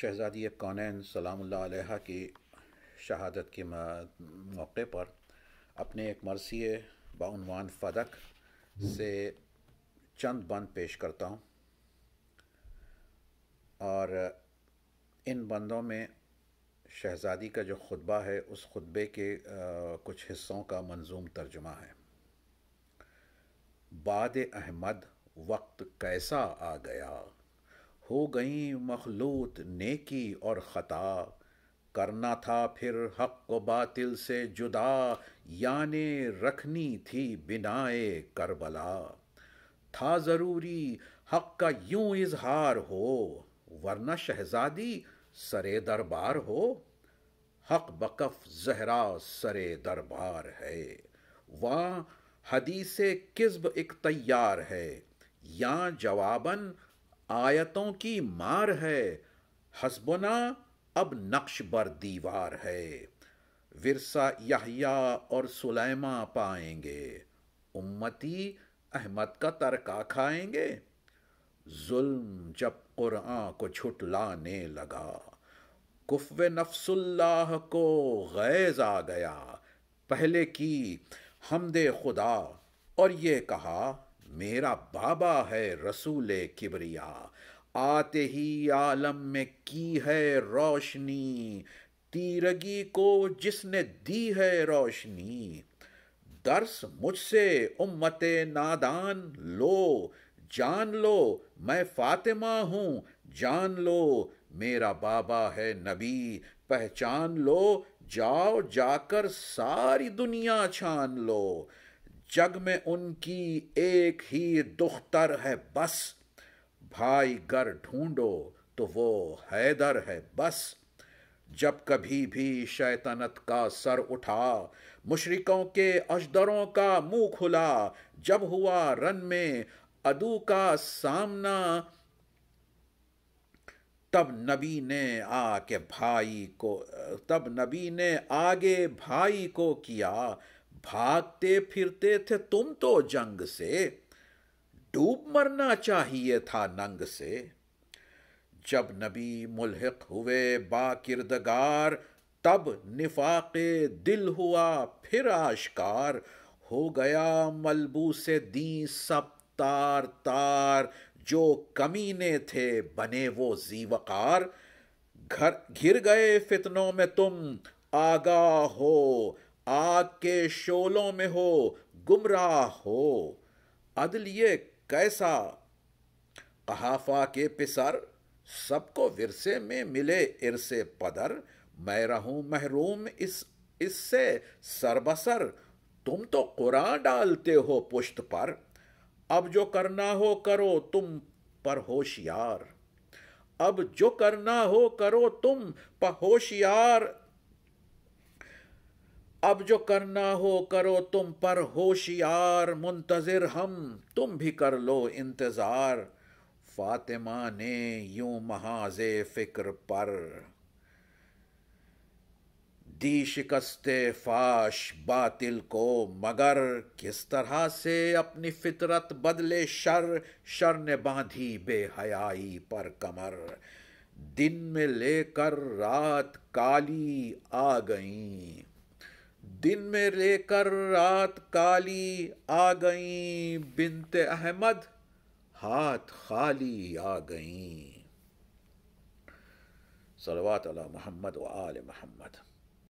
शहज़ादी कौन सलाम की शहादत के मौके पर अपने एक मरसी बानवान फदक से चंद बंद पेश करता हूँ और इन बंदों में शहज़ादी का जो खुतबा है उस खुतबे के आ, कुछ हिस्सों का मंजूम तर्जमा है बाद अहमद वक्त कैसा आ गया हो गई मखलूत नेकी और ख़ता करना था फिर हक को बातिल से जुदा याने रखनी थी बिनाए करबला था ज़रूरी हक का यूं इजहार हो वरना शहजादी सरे दरबार हो हक बकफ जहरा सरे दरबार है वहाँ हदीसे किस्ब एक तैयार है या जवाबन आयतों की मार है हसबना अब नक्श बर दीवार है विरसा यहिया और सुलेमा पाएंगे उम्मती अहमद का तरका खाएंगे जुल्म जब कुरआ को छुटलाने लगा कुफ्वे नफसुल्लाह को गैज़ आ गया पहले की हमदे खुदा और ये कहा मेरा बाबा है रसूल किबरिया आते ही आलम में की है रोशनी तीरगी को जिसने दी है रोशनी दर्स मुझसे उम्मत नादान लो जान लो मैं फातिमा हूँ जान लो मेरा बाबा है नबी पहचान लो जाओ जाकर सारी दुनिया छान लो जग में उनकी एक ही दुख्तर है बस भाई घर ढूंढो तो वो हैदर है बस जब कभी भी शैतनत का सर उठा मुशरिकों के अजदरों का मुंह खुला जब हुआ रन में अदू का सामना तब नबी ने आके भाई को तब नबी ने आगे भाई को किया भागते फिरते थे तुम तो जंग से डूब मरना चाहिए था नंग से जब नबी मुलहक हुए बाकिरदगार तब निफाक दिल हुआ फिर आशकार हो गया मलबू से दी सब तार तार जो कमीने थे बने वो जीवकार घर घिर गए फितनों में तुम आगा हो आग के शोलों में हो गुमराह हो अदल ये कैसा कहाफा के पिसर सबको विरसे में मिले इरसे पदर मैं रहूं महरूम इस इससे सरबसर तुम तो कुरान डालते हो पुश्त पर अब जो करना हो करो तुम पर होशियार अब जो करना हो करो तुम पर होशियार अब जो करना हो करो तुम पर होशियार मुंतज़िर हम तुम भी कर लो इंतज़ार फातिमा ने यूं महाजे फिक्र पर दी शिकस्ते फाश बातिल को मगर किस तरह से अपनी फितरत बदले शर शर ने बांधी बेहयाई पर कमर दिन में लेकर रात काली आ गई दिन में लेकर रात काली आ गई बिनते अहमद हाथ खाली आ गई सलवात मोहम्मद व आल मोहम्मद